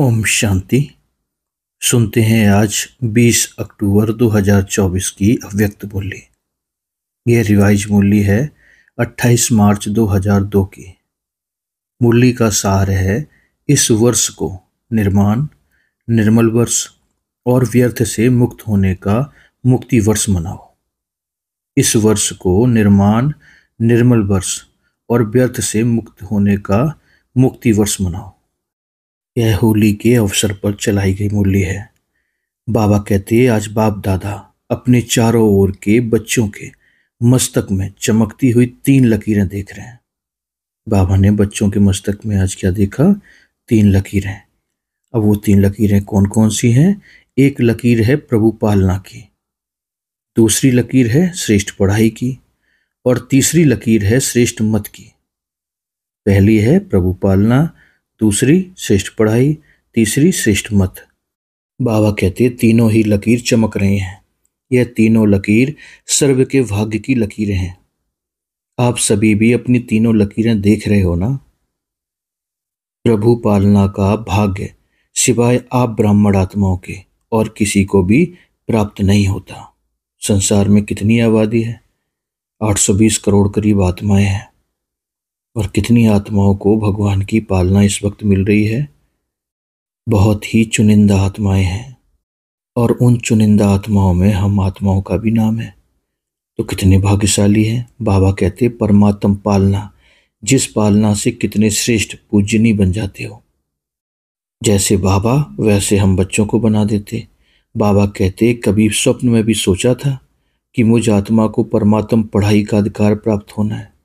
ओम शांति सुनते हैं आज 20 अक्टूबर 2024 की अव्यक्त बोली यह रिवाइज मूल्य है 28 मार्च 2002 की मूल्य का सार है इस वर्ष को निर्माण निर्मल वर्ष और व्यर्थ से मुक्त होने का मुक्ति वर्ष मनाओ इस वर्ष को निर्माण निर्मल वर्ष और व्यर्थ से मुक्त होने का मुक्ति वर्ष मनाओ यह होली के अवसर पर चलाई गई मूल्य है बाबा कहते आज बाप दादा अपने चारों ओर के बच्चों के मस्तक में चमकती हुई तीन लकीरें देख रहे हैं बाबा ने बच्चों के मस्तक में आज क्या देखा तीन लकीरें अब वो तीन लकीरें कौन कौन सी हैं एक लकीर है प्रभु पालना की दूसरी लकीर है श्रेष्ठ पढ़ाई की और तीसरी लकीर है श्रेष्ठ मत की पहली है प्रभु पालना दूसरी श्रेष्ठ पढ़ाई तीसरी श्रेष्ठ मत बाबा कहते तीनों ही लकीर चमक रहे हैं यह तीनों लकीर सर्व के भाग्य की लकीरें हैं आप सभी भी अपनी तीनों लकीरें देख रहे हो ना प्रभु पालना का भाग्य सिवाय आप ब्राह्मण आत्माओं के और किसी को भी प्राप्त नहीं होता संसार में कितनी आबादी है 820 करोड़ करीब आत्माएं हैं और कितनी आत्माओं को भगवान की पालना इस वक्त मिल रही है बहुत ही चुनिंदा आत्माएं हैं और उन चुनिंदा आत्माओं में हम आत्माओं का भी नाम है तो कितने भाग्यशाली हैं बाबा कहते परमात्म पालना जिस पालना से कितने श्रेष्ठ पूजनी बन जाते हो जैसे बाबा वैसे हम बच्चों को बना देते बाबा कहते कभी स्वप्न में भी सोचा था कि मुझ आत्मा को परमात्म पढ़ाई का अधिकार प्राप्त होना है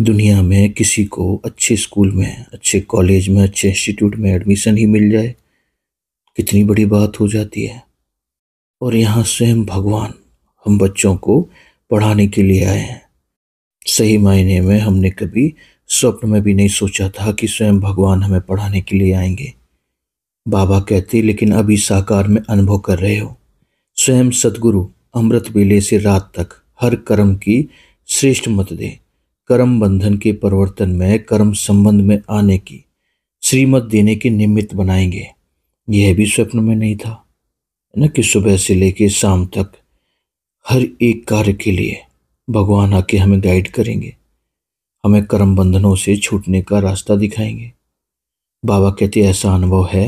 दुनिया में किसी को अच्छे स्कूल में अच्छे कॉलेज में अच्छे इंस्टीट्यूट में एडमिशन ही मिल जाए कितनी बड़ी बात हो जाती है और यहाँ स्वयं भगवान हम बच्चों को पढ़ाने के लिए आए हैं सही मायने में हमने कभी स्वप्न में भी नहीं सोचा था कि स्वयं भगवान हमें पढ़ाने के लिए आएंगे बाबा कहते लेकिन अभी साकार में अनुभव कर रहे हो स्वयं सदगुरु अमृत बेले से रात तक हर कर्म की श्रेष्ठ मत दे कर्म बंधन के परिवर्तन में कर्म संबंध में आने की श्रीमत देने के निमित्त बनाएंगे यह भी स्वप्न में नहीं था न कि सुबह से लेकर शाम तक हर एक कार्य के लिए भगवान आके हमें गाइड करेंगे हमें कर्म बंधनों से छूटने का रास्ता दिखाएंगे बाबा कहते ऐसा अनुभव है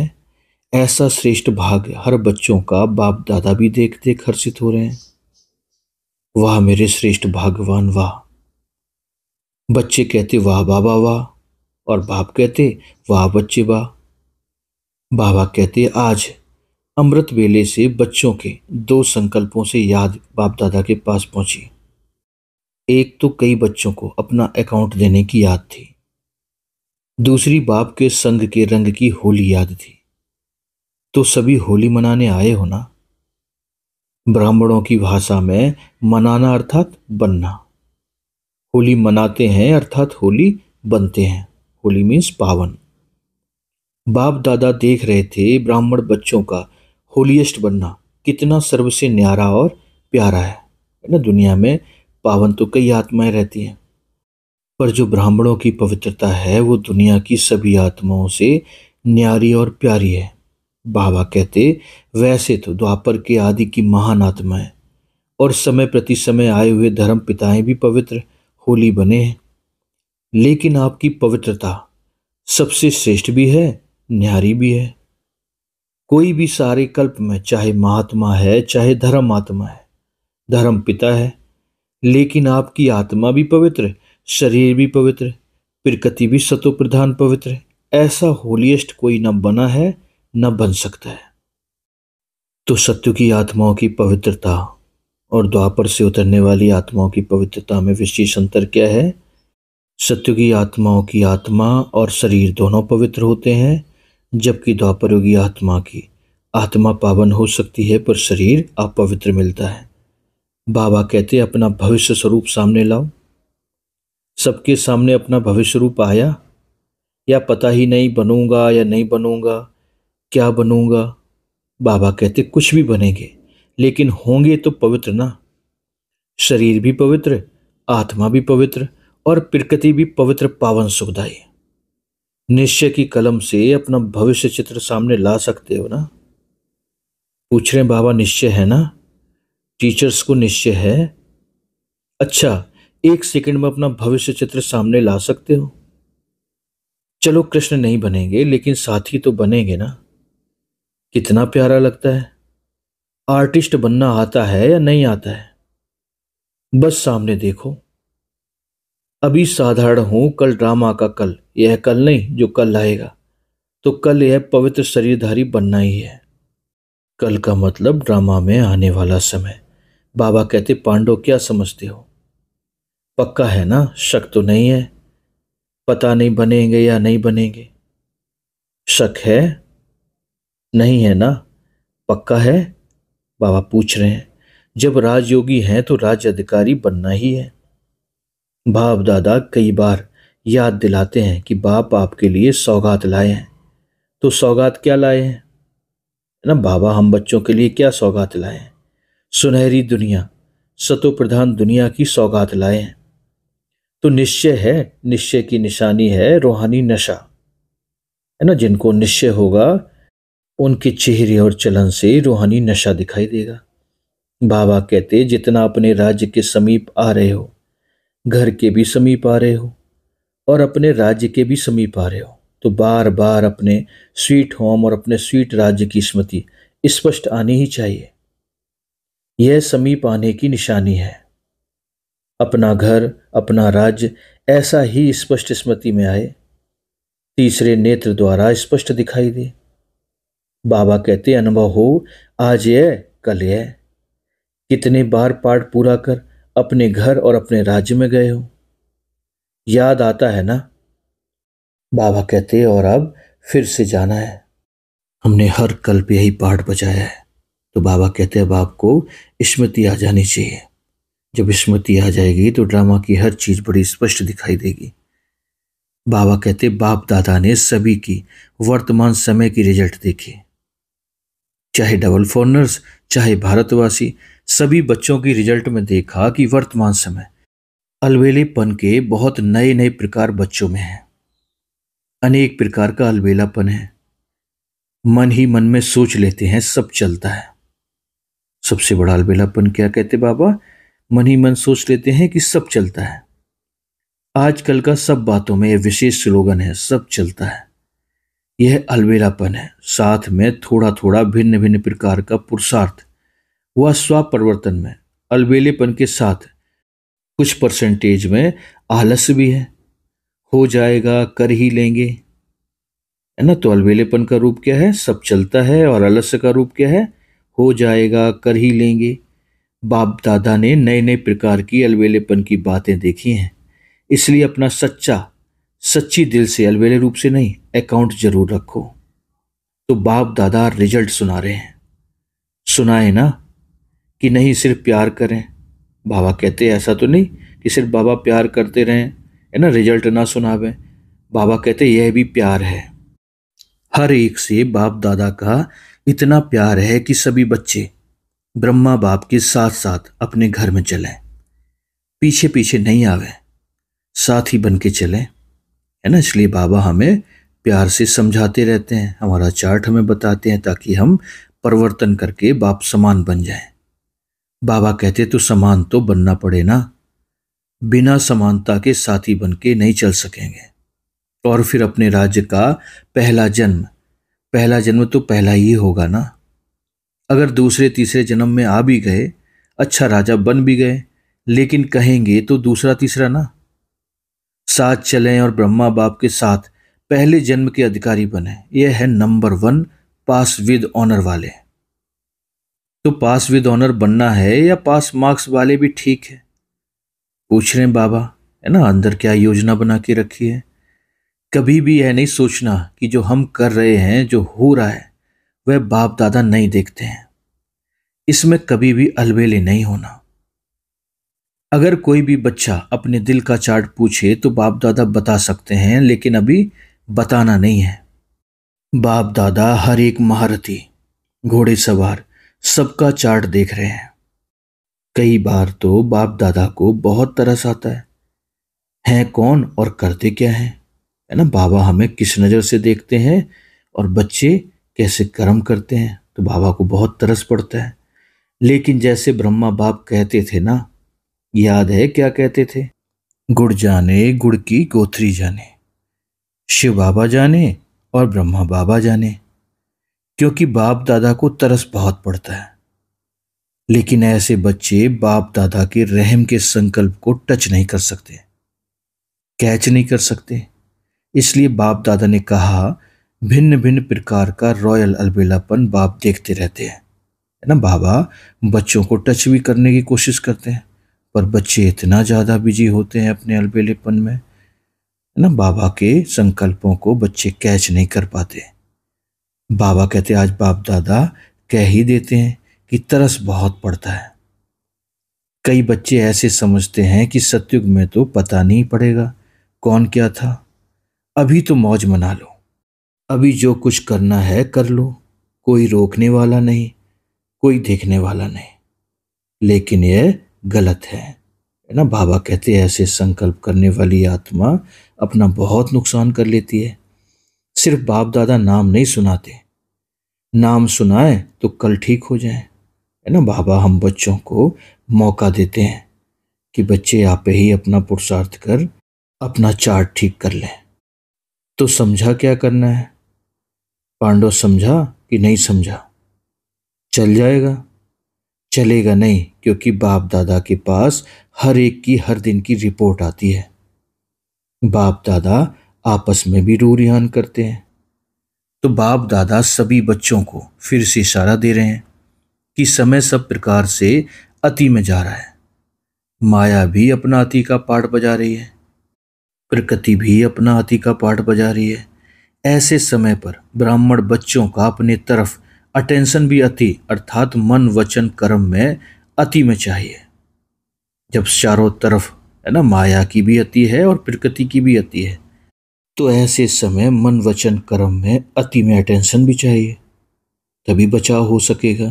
ऐसा श्रेष्ठ भाग हर बच्चों का बाप दादा भी देख देख हर्षित हो रहे हैं वाह मेरे श्रेष्ठ भागवान वाह बच्चे कहते वाह बाबा वाह और बाप कहते वाह बच्चे वाह बाबा कहते आज अमृत वेले से बच्चों के दो संकल्पों से याद बाप दादा के पास पहुंची एक तो कई बच्चों को अपना अकाउंट देने की याद थी दूसरी बाप के संग के रंग की होली याद थी तो सभी होली मनाने आए हो ना ब्राह्मणों की भाषा में मनाना अर्थात बनना होली मनाते हैं अर्थात होली बनते हैं होली मीन्स पावन बाप दादा देख रहे थे ब्राह्मण बच्चों का होलियस्ट बनना कितना सर्व से न्यारा और प्यारा है ना दुनिया में पावन तो कई आत्माएं रहती हैं पर जो ब्राह्मणों की पवित्रता है वो दुनिया की सभी आत्माओं से न्यारी और प्यारी है बाबा कहते वैसे तो द्वापर के आदि की महान आत्माएं और समय प्रति समय आए हुए धर्म पिताएं भी पवित्र होली बने लेकिन आपकी पवित्रता सबसे श्रेष्ठ भी है न्यारी भी है कोई भी सारे कल्प में चाहे महात्मा है चाहे धर्म आत्मा है धर्म पिता है लेकिन आपकी आत्मा भी पवित्र शरीर भी पवित्र प्रकृति भी सतो प्रधान पवित्र ऐसा होलियस्ट कोई न बना है न बन सकता है तो सत्य की आत्माओं की पवित्रता और द्वापर से उतरने वाली आत्माओं की पवित्रता में विशेष अंतर क्या है सत्युगी आत्माओं की आत्मा और शरीर दोनों पवित्र होते हैं जबकि द्वापरयुगी आत्मा की आत्मा पावन हो सकती है पर शरीर अपवित्र मिलता है बाबा कहते अपना भविष्य स्वरूप सामने लाओ सबके सामने अपना भविष्य रूप आया या पता ही नहीं बनूंगा या नहीं बनूंगा क्या बनूंगा बाबा कहते कुछ भी बनेंगे लेकिन होंगे तो पवित्र ना शरीर भी पवित्र आत्मा भी पवित्र और प्रकृति भी पवित्र पावन सुखदाई निश्चय की कलम से अपना भविष्य चित्र सामने ला सकते हो ना पूछ रहे बाबा निश्चय है ना टीचर्स को निश्चय है अच्छा एक सेकंड में अपना भविष्य चित्र सामने ला सकते हो चलो कृष्ण नहीं बनेंगे लेकिन साथी तो बनेंगे ना कितना प्यारा लगता है आर्टिस्ट बनना आता है या नहीं आता है बस सामने देखो अभी साधारण हूं कल ड्रामा का कल यह कल नहीं जो कल आएगा तो कल यह पवित्र शरीरधारी बनना ही है कल का मतलब ड्रामा में आने वाला समय बाबा कहते पांडव क्या समझते हो पक्का है ना शक तो नहीं है पता नहीं बनेंगे या नहीं बनेंगे शक है नहीं है ना पक्का है बाबा पूछ रहे हैं जब राजयोगी हैं तो राज अधिकारी बनना ही है बाप दादा कई बार याद दिलाते हैं कि बाप आपके लिए सौगात लाए हैं तो सौगात क्या लाए हैं ना बाबा हम बच्चों के लिए क्या सौगात लाए हैं सुनहरी दुनिया सतो प्रधान दुनिया की सौगात लाए हैं तो निश्चय है निश्चय की निशानी है रूहानी नशा है ना जिनको निश्चय होगा उनके चेहरे और चलन से रूहानी नशा दिखाई देगा बाबा कहते जितना अपने राज्य के समीप आ रहे हो घर के भी समीप आ रहे हो और अपने राज्य के भी समीप आ रहे हो तो बार बार अपने स्वीट होम और अपने स्वीट राज्य की स्मृति स्पष्ट आनी ही चाहिए यह समीप आने की निशानी है अपना घर अपना राज्य ऐसा ही स्पष्ट स्मृति में आए तीसरे नेत्र द्वारा स्पष्ट दिखाई दे बाबा कहते अनुभव हो आज यह कल यह कितने बार पाठ पूरा कर अपने घर और अपने राज्य में गए हो याद आता है ना बाबा कहते और अब फिर से जाना है हमने हर कल्प यही पाठ बजाया है तो बाबा कहते अब आपको स्मृति आ जानी चाहिए जब स्मृति आ जाएगी तो ड्रामा की हर चीज बड़ी स्पष्ट दिखाई देगी बाबा कहते बाप दादा ने सभी की वर्तमान समय की रिजल्ट देखी चाहे डबल फॉरनर्स चाहे भारतवासी सभी बच्चों की रिजल्ट में देखा कि वर्तमान समय अलवेलेपन के बहुत नए नए प्रकार बच्चों में हैं अनेक प्रकार का अलवेलापन है मन ही मन में सोच लेते हैं सब चलता है सबसे बड़ा अलबेलापन क्या कहते बाबा मन ही मन सोच लेते हैं कि सब चलता है आजकल का सब बातों में यह विशेष स्लोगन है सब चलता है यह अलवेलापन है साथ में थोड़ा थोड़ा भिन्न भिन्न प्रकार का पुरुषार्थ वह स्वपरिवर्तन में अलवेलेपन के साथ कुछ परसेंटेज में आलस भी है हो जाएगा कर ही लेंगे है ना तो अलवेलेपन का रूप क्या है सब चलता है और आलस्य का रूप क्या है हो जाएगा कर ही लेंगे बाप दादा ने नए नए प्रकार की अलवेलेपन की बातें देखी हैं इसलिए अपना सच्चा सच्ची दिल से अलवेले रूप से नहीं अकाउंट जरूर रखो तो बाप दादा रिजल्ट सुना रहे हैं सुनाए ना कि नहीं सिर्फ प्यार करें बाबा कहते हैं ऐसा तो नहीं कि सिर्फ बाबा प्यार करते रहें है ना रिजल्ट ना सुनावें बाबा कहते यह भी प्यार है हर एक से बाप दादा का इतना प्यार है कि सभी बच्चे ब्रह्मा बाप के साथ साथ अपने घर में चलें पीछे पीछे नहीं आवे साथ ही बन के चलें है ना इसलिए बाबा हमें प्यार से समझाते रहते हैं हमारा चार्ट हमें बताते हैं ताकि हम परिवर्तन करके बाप समान बन जाएं बाबा कहते तो समान तो बनना पड़े ना बिना समानता के साथी बन के नहीं चल सकेंगे और फिर अपने राज्य का पहला जन्म पहला जन्म तो पहला ही होगा ना अगर दूसरे तीसरे जन्म में आ भी गए अच्छा राजा बन भी गए लेकिन कहेंगे तो दूसरा तीसरा ना साथ चलें और ब्रह्मा बाप के साथ पहले जन्म के अधिकारी बने यह है number one pass with honour वाले तो पास विद ऑनर बनना है या पास मार्क्स वाले भी ठीक है पूछ रहे हैं बाबा है ना अंदर क्या योजना बना के रखी है कभी भी यह नहीं सोचना कि जो हम कर रहे हैं जो हो रहा है वह बाप दादा नहीं देखते हैं इसमें कभी भी अलबेले नहीं होना अगर कोई भी बच्चा अपने दिल का चार्ट पूछे तो बाप दादा बता सकते हैं लेकिन अभी बताना नहीं है बाप दादा हर एक महारथी घोड़े सवार सबका चार्ट देख रहे हैं कई बार तो बाप दादा को बहुत तरस आता है हैं कौन और करते क्या हैं है ना बाबा हमें किस नज़र से देखते हैं और बच्चे कैसे कर्म करते हैं तो बाबा को बहुत तरस पड़ता है लेकिन जैसे ब्रह्मा बाप कहते थे ना याद है क्या कहते थे गुड़ जाने गुड़ की गोथरी जाने शिव बाबा जाने और ब्रह्मा बाबा जाने क्योंकि बाप दादा को तरस बहुत पड़ता है लेकिन ऐसे बच्चे बाप दादा के रहम के संकल्प को टच नहीं कर सकते कैच नहीं कर सकते इसलिए बाप दादा ने कहा भिन्न भिन्न प्रकार का रॉयल अलबेलापन बाप देखते रहते हैं है ना बाबा बच्चों को टच भी करने की कोशिश करते हैं पर बच्चे इतना ज़्यादा बिजी होते हैं अपने अलबेलेपन में ना बाबा के संकल्पों को बच्चे कैच नहीं कर पाते बाबा कहते आज बाप दादा कह ही देते हैं कि तरस बहुत पड़ता है कई बच्चे ऐसे समझते हैं कि सत्युग में तो पता नहीं पड़ेगा कौन क्या था अभी तो मौज मना लो अभी जो कुछ करना है कर लो कोई रोकने वाला नहीं कोई देखने वाला नहीं लेकिन यह गलत है है ना बाबा कहते हैं ऐसे संकल्प करने वाली आत्मा अपना बहुत नुकसान कर लेती है सिर्फ बाप दादा नाम नहीं सुनाते नाम सुनाए तो कल ठीक हो जाए है ना बाबा हम बच्चों को मौका देते हैं कि बच्चे आप ही अपना पुरुषार्थ कर अपना चार्ट ठीक कर लें तो समझा क्या करना है पांडव समझा कि नहीं समझा चल जाएगा चलेगा नहीं क्योंकि बाप दादा के पास हर एक की हर दिन की रिपोर्ट आती है बाप दादा आपस में भी रू रिहान करते हैं तो बाप दादा सभी बच्चों को फिर से इशारा दे रहे हैं कि समय सब प्रकार से अति में जा रहा है माया भी अपना अति का पाठ बजा रही है प्रकृति भी अपना अति का पाठ बजा रही है ऐसे समय पर ब्राह्मण बच्चों का अपने तरफ अटेंशन भी अति अर्थात मन वचन कर्म में अति में चाहिए जब चारों तरफ है ना माया की भी अति है और प्रकृति की भी अति है तो ऐसे समय मन वचन कर्म में अति में अटेंशन भी चाहिए तभी बचाव हो सकेगा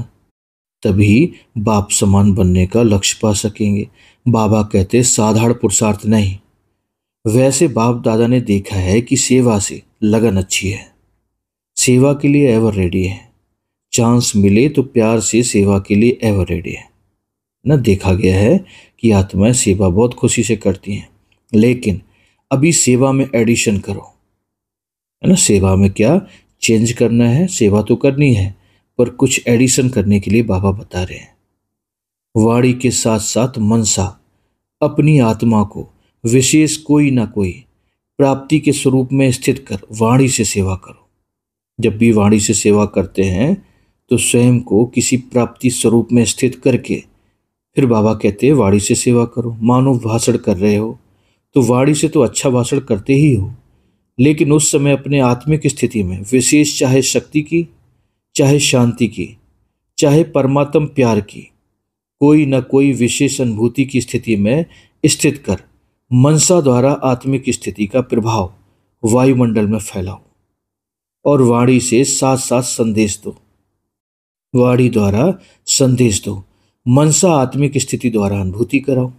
तभी बाप समान बनने का लक्ष्य पा सकेंगे बाबा कहते साधारण पुरुषार्थ नहीं वैसे बाप दादा ने देखा है कि सेवा से लगन अच्छी है सेवा के लिए एवर रेडी है चांस मिले तो प्यार से सेवा के लिए एवर रेडी है न देखा गया है कि आत्माएं सेवा बहुत खुशी से करती हैं लेकिन अभी सेवा में एडिशन करो है ना सेवा में क्या चेंज करना है सेवा तो करनी है पर कुछ एडिशन करने के लिए बाबा बता रहे हैं वाणी के साथ साथ मनसा अपनी आत्मा को विशेष कोई ना कोई प्राप्ति के स्वरूप में स्थित कर वाणी से सेवा करो जब भी वाणी से सेवा करते हैं तो स्वयं को किसी प्राप्ति स्वरूप में स्थित करके फिर बाबा कहते वाणी से सेवा करो मानो भाषण कर रहे हो तो वाणी से तो अच्छा भाषण करते ही हो लेकिन उस समय अपने आत्मिक स्थिति में विशेष चाहे शक्ति की चाहे शांति की चाहे परमात्म प्यार की कोई न कोई विशेष अनुभूति की स्थिति में स्थित कर मनसा द्वारा आत्मिक स्थिति का प्रभाव वायुमंडल में फैलाओ और वाणी से साथ साथ संदेश दो वाणी द्वारा संदेश दो मनसा आत्मिक स्थिति द्वारा अनुभूति कराओ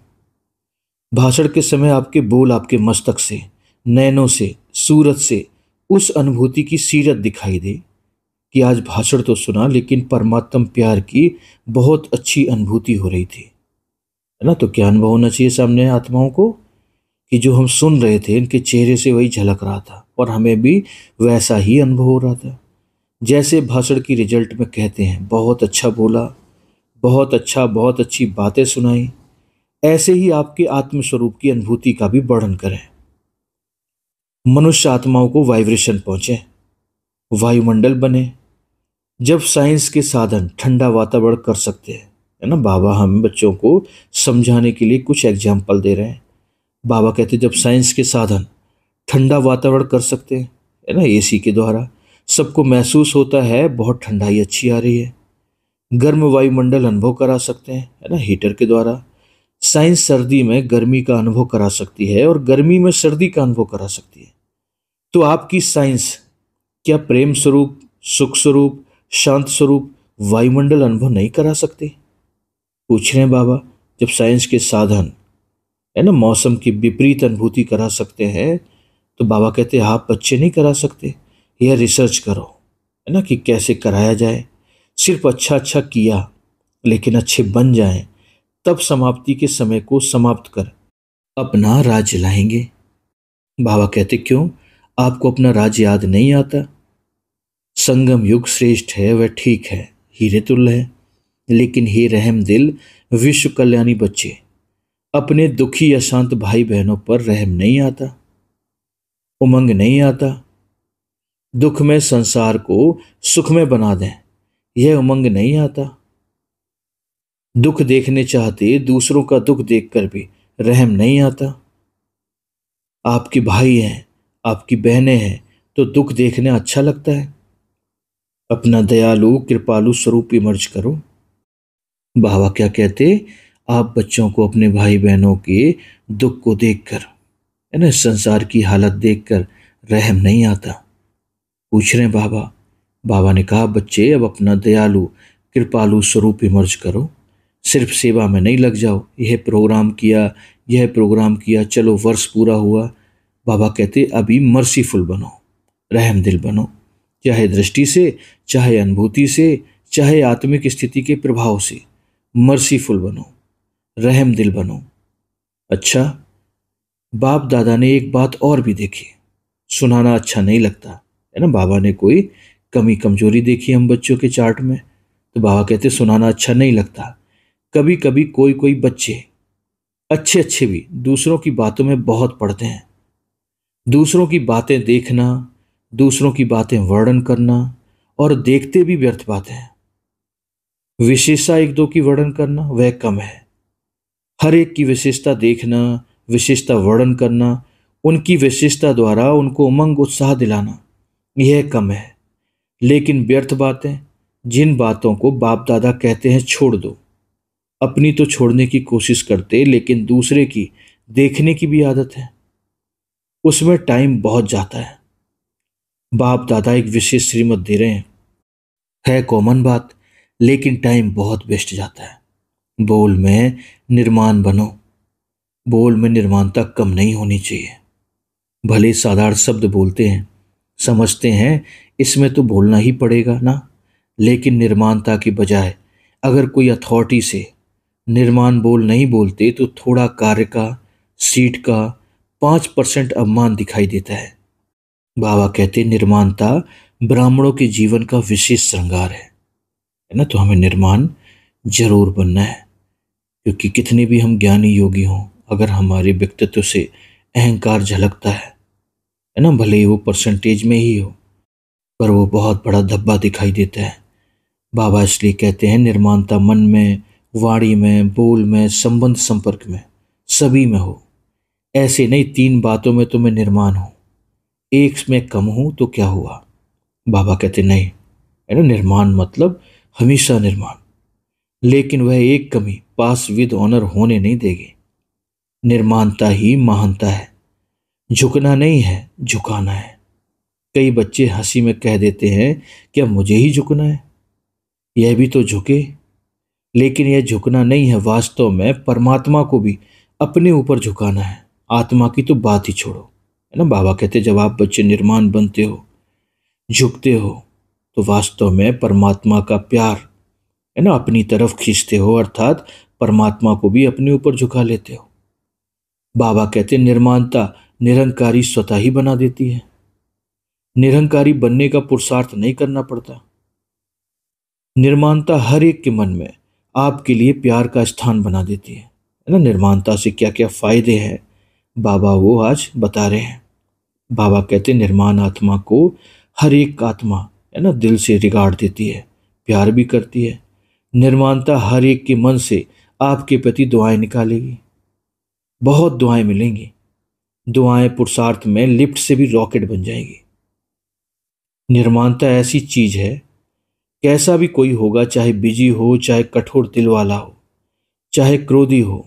भाषण के समय आपके बोल आपके मस्तक से नैनों से सूरत से उस अनुभूति की सीरत दिखाई दे कि आज भाषण तो सुना लेकिन परमात्म प्यार की बहुत अच्छी अनुभूति हो रही थी है ना तो क्या अनुभव होना चाहिए सामने आत्माओं को कि जो हम सुन रहे थे इनके चेहरे से वही झलक रहा था और हमें भी वैसा ही अनुभव हो रहा था जैसे भाषण की रिजल्ट में कहते हैं बहुत अच्छा बोला बहुत अच्छा बहुत अच्छी बातें सुनाई ऐसे ही आपके आत्मस्वरूप की अनुभूति का भी वर्णन करें मनुष्य आत्माओं को वाइब्रेशन पहुंचे वायुमंडल बने जब साइंस के साधन ठंडा वातावरण कर सकते हैं है ना बाबा हम बच्चों को समझाने के लिए कुछ एग्जाम्पल दे रहे हैं बाबा कहते जब साइंस के साधन ठंडा वातावरण कर सकते हैं है ना एसी के द्वारा सबको महसूस होता है बहुत ठंडाई अच्छी आ रही है गर्म वायुमंडल अनुभव करा सकते हैं है ना हीटर के द्वारा साइंस सर्दी में गर्मी का अनुभव करा सकती है और गर्मी में सर्दी का अनुभव करा सकती है तो आपकी साइंस क्या प्रेम स्वरूप सुख स्वरूप शांत स्वरूप वायुमंडल अनुभव नहीं करा सकती पूछ रहे हैं बाबा जब साइंस के साधन है ना मौसम की विपरीत अनुभूति करा सकते हैं तो बाबा कहते हैं आप बच्चे नहीं करा सकते यह रिसर्च करो है ना कि कैसे कराया जाए सिर्फ अच्छा अच्छा किया लेकिन अच्छे बन जाए तब समाप्ति के समय को समाप्त कर अपना राज लाएंगे बाबा कहते क्यों आपको अपना राज याद नहीं आता संगम युग श्रेष्ठ है वह ठीक है हीरे तुल्य है लेकिन हे रहम दिल विश्व कल्याणी बच्चे अपने दुखी अशांत भाई बहनों पर रहम नहीं आता उमंग नहीं आता दुख में संसार को सुख में बना दें यह उमंग नहीं आता दुख देखने चाहते दूसरों का दुख देखकर भी रहम नहीं आता आपके भाई हैं आपकी बहनें हैं तो दुख देखना अच्छा लगता है अपना दयालु कृपालु स्वरूप इमर्ज करो बाबा क्या कहते आप बच्चों को अपने भाई बहनों के दुख को देखकर है ना संसार की हालत देखकर रहम नहीं आता पूछ रहे हैं बाबा बाबा ने कहा बच्चे अब अपना दयालु कृपालु स्वरूप इमर्ज करो सिर्फ सेवा में नहीं लग जाओ यह प्रोग्राम किया यह प्रोग्राम किया चलो वर्ष पूरा हुआ बाबा कहते अभी मर्सीफुल बनो रहम दिल बनो चाहे दृष्टि से चाहे अनुभूति से चाहे आत्मिक स्थिति के प्रभाव से मर्सीफुल बनो रहम दिल बनो अच्छा बाप दादा ने एक बात और भी देखी सुनाना अच्छा नहीं लगता है ना बाबा ने कोई कमी कमजोरी देखी हम बच्चों के चार्ट में तो बाबा कहते सुनाना अच्छा नहीं लगता कभी कभी कोई कोई बच्चे अच्छे अच्छे भी दूसरों की बातों में बहुत पढ़ते हैं दूसरों की बातें देखना दूसरों की बातें वर्णन करना और देखते भी व्यर्थ बातें हैं विशेषता एक दो की वर्णन करना वह कम है हर एक की विशेषता देखना विशेषता वर्णन करना उनकी विशेषता द्वारा उनको उमंग उत्साह दिलाना यह कम है लेकिन व्यर्थ बातें जिन बातों को बाप दादा कहते हैं छोड़ दो अपनी तो छोड़ने की कोशिश करते लेकिन दूसरे की देखने की भी आदत है उसमें टाइम बहुत जाता है बाप दादा एक विशेष श्रीमत दे रहे हैं है कॉमन बात लेकिन टाइम बहुत वेस्ट जाता है बोल में निर्माण बनो बोल में निर्माणता कम नहीं होनी चाहिए भले साधारण शब्द बोलते हैं समझते हैं इसमें तो बोलना ही पड़ेगा ना लेकिन निर्माणता की बजाय अगर कोई अथॉरिटी से निर्माण बोल नहीं बोलते तो थोड़ा कार्य का सीट का पाँच परसेंट अपमान दिखाई देता है बाबा कहते निर्माणता ब्राह्मणों के जीवन का विशेष श्रृंगार है है ना तो हमें निर्माण जरूर बनना है क्योंकि कितने भी हम ज्ञानी योगी हों अगर हमारे व्यक्तित्व से अहंकार झलकता है है ना भले ही वो परसेंटेज में ही हो पर वो बहुत बड़ा धब्बा दिखाई देता है बाबा इसलिए कहते हैं निर्माणता मन में वाणी में बोल में संबंध संपर्क में सभी में हो ऐसे नहीं तीन बातों में तो मैं निर्माण हूँ एक में कम हूँ तो क्या हुआ बाबा कहते नहीं है ना निर्माण मतलब हमेशा निर्माण लेकिन वह एक कमी पास विद ऑनर होने नहीं देगी निर्माणता ही महानता है झुकना नहीं है झुकाना है कई बच्चे हंसी में कह देते हैं कि अब मुझे ही झुकना है यह भी तो झुके लेकिन यह झुकना नहीं है वास्तव में परमात्मा को भी अपने ऊपर झुकाना है आत्मा की तो बात ही छोड़ो है ना बाबा कहते जब आप बच्चे निर्माण बनते हो झुकते हो तो वास्तव में परमात्मा का प्यार है ना अपनी तरफ खींचते हो अर्थात परमात्मा को भी अपने ऊपर झुका लेते हो बाबा कहते निर्माणता निरंकारी स्वतः ही बना देती है निरंकारी बनने का पुरुषार्थ नहीं करना पड़ता निर्माणता हर एक के मन में आपके लिए प्यार का स्थान बना देती है ना निर्माणता से क्या क्या फायदे हैं बाबा वो आज बता रहे हैं बाबा कहते निर्माण आत्मा को हर एक आत्मा है ना दिल से रिगाड़ देती है प्यार भी करती है निर्माणता हर एक के मन से आपके प्रति दुआएं निकालेगी बहुत दुआएं मिलेंगी दुआएं पुरुषार्थ में लिफ्ट से भी रॉकेट बन जाएंगी निर्माणता ऐसी चीज है कैसा भी कोई होगा चाहे बिजी हो चाहे कठोर दिल वाला हो चाहे क्रोधी हो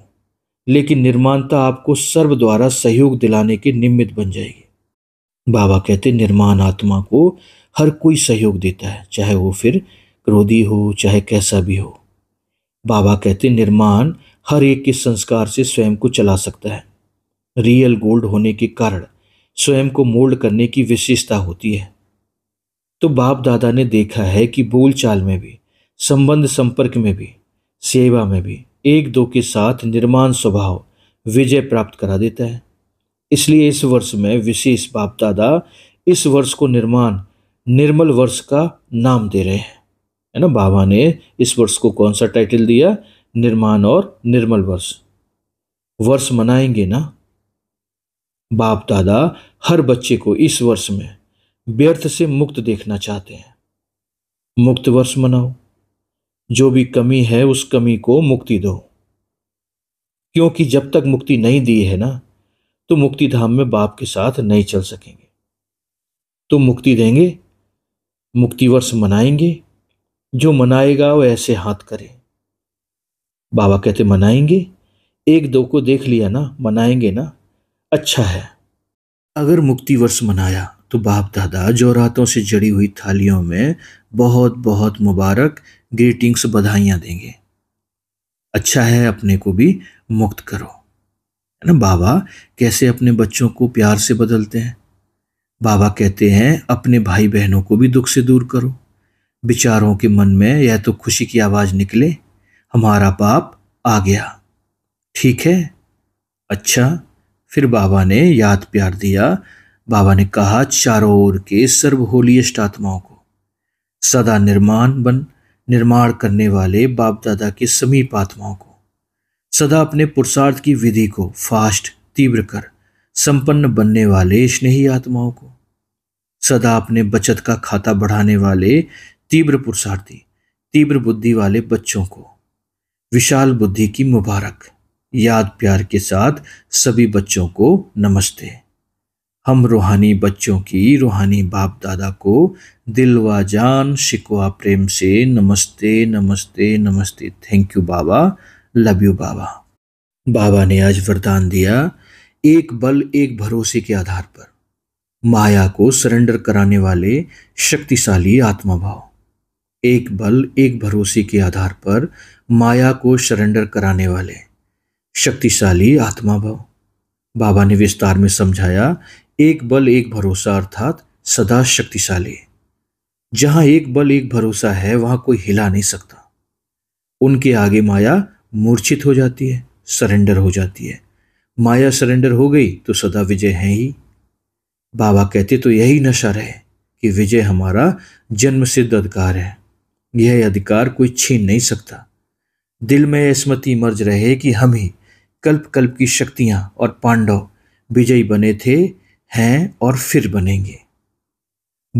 लेकिन निर्माणता आपको सर्व द्वारा सहयोग दिलाने के निमित्त बन जाएगी बाबा कहते निर्माण आत्मा को हर कोई सहयोग देता है चाहे वो फिर क्रोधी हो चाहे कैसा भी हो बाबा कहते निर्माण हर एक के संस्कार से स्वयं को चला सकता है रियल गोल्ड होने के कारण स्वयं को मोल्ड करने की विशेषता होती है तो बाप दादा ने देखा है कि बोलचाल में भी संबंध संपर्क में भी सेवा में भी एक दो के साथ निर्माण स्वभाव विजय प्राप्त करा देता है इसलिए इस वर्ष में विशेष बाप दादा इस वर्ष को निर्माण निर्मल वर्ष का नाम दे रहे हैं है ना बाबा ने इस वर्ष को कौन सा टाइटल दिया निर्माण और निर्मल वर्ष वर्ष मनाएंगे ना बाप दादा हर बच्चे को इस वर्ष में व्यर्थ से मुक्त देखना चाहते हैं मुक्त वर्ष मनाओ जो भी कमी है उस कमी को मुक्ति दो क्योंकि जब तक मुक्ति नहीं दी है ना तो मुक्ति धाम में बाप के साथ नहीं चल सकेंगे तो मुक्ति देंगे मुक्ति वर्ष मनाएंगे जो मनाएगा वो ऐसे हाथ करे बाबा कहते मनाएंगे एक दो को देख लिया ना मनाएंगे ना अच्छा है अगर मुक्ति वर्ष मनाया तो बाप दादा रातों से जड़ी हुई थालियों में बहुत बहुत मुबारक ग्रीटिंग्स बधाइयाँ देंगे अच्छा है अपने को भी मुक्त करो है ना बाबा कैसे अपने बच्चों को प्यार से बदलते हैं बाबा कहते हैं अपने भाई बहनों को भी दुख से दूर करो विचारों के मन में यह तो खुशी की आवाज़ निकले हमारा पाप आ गया ठीक है अच्छा फिर बाबा ने याद प्यार दिया बाबा ने कहा चारों ओर के सर्वहोलियष्ट आत्माओं को सदा निर्माण बन निर्माण करने वाले बाप दादा के समीप आत्माओं को सदा अपने पुरुषार्थ की विधि को फास्ट तीव्र कर संपन्न बनने वाले स्नेही आत्माओं को सदा अपने बचत का खाता बढ़ाने वाले तीव्र पुरुषार्थी तीव्र बुद्धि वाले बच्चों को विशाल बुद्धि की मुबारक याद प्यार के साथ सभी बच्चों को नमस्ते हम रूहानी बच्चों की रूहानी बाप दादा को दिल व जान शिकवा प्रेम से नमस्ते नमस्ते नमस्ते थैंक यू बाबा लव यू बाबा बाबा ने आज वरदान दिया एक बल एक भरोसे के आधार पर माया को सरेंडर कराने वाले शक्तिशाली आत्माभाव एक बल एक भरोसे के आधार पर माया को सरेंडर कराने वाले शक्तिशाली आत्मा भव बाबा ने विस्तार में समझाया एक बल एक भरोसा अर्थात सदा शक्तिशाली जहां एक बल एक भरोसा है वहां कोई हिला नहीं सकता उनके आगे माया मूर्छित हो जाती है सरेंडर हो जाती है माया सरेंडर हो गई तो सदा विजय है ही बाबा कहते तो यही नशा रहे कि विजय हमारा जन्म सिद्ध अधिकार है यह अधिकार कोई छीन नहीं सकता दिल में स्मृति मर्ज रहे कि हम ही कल्प कल्प की शक्तियाँ और पांडव विजयी बने थे हैं और फिर बनेंगे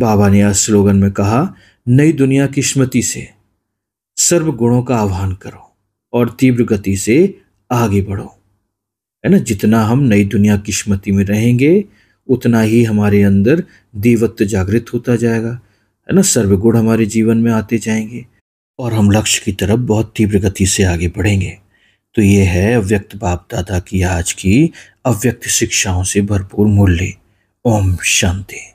बाबा ने आज स्लोगन में कहा नई दुनिया की स्मृति से सर्व गुणों का आह्वान करो और तीव्र गति से आगे बढ़ो है ना जितना हम नई दुनिया की स्मृति में रहेंगे उतना ही हमारे अंदर देवत्व जागृत होता जाएगा है ना सर्वगुण हमारे जीवन में आते जाएंगे और हम लक्ष्य की तरफ बहुत तीव्र गति से आगे बढ़ेंगे तो ये है अव्यक्त बाप दादा की आज की अव्यक्त शिक्षाओं से भरपूर मूल्य ओम शांति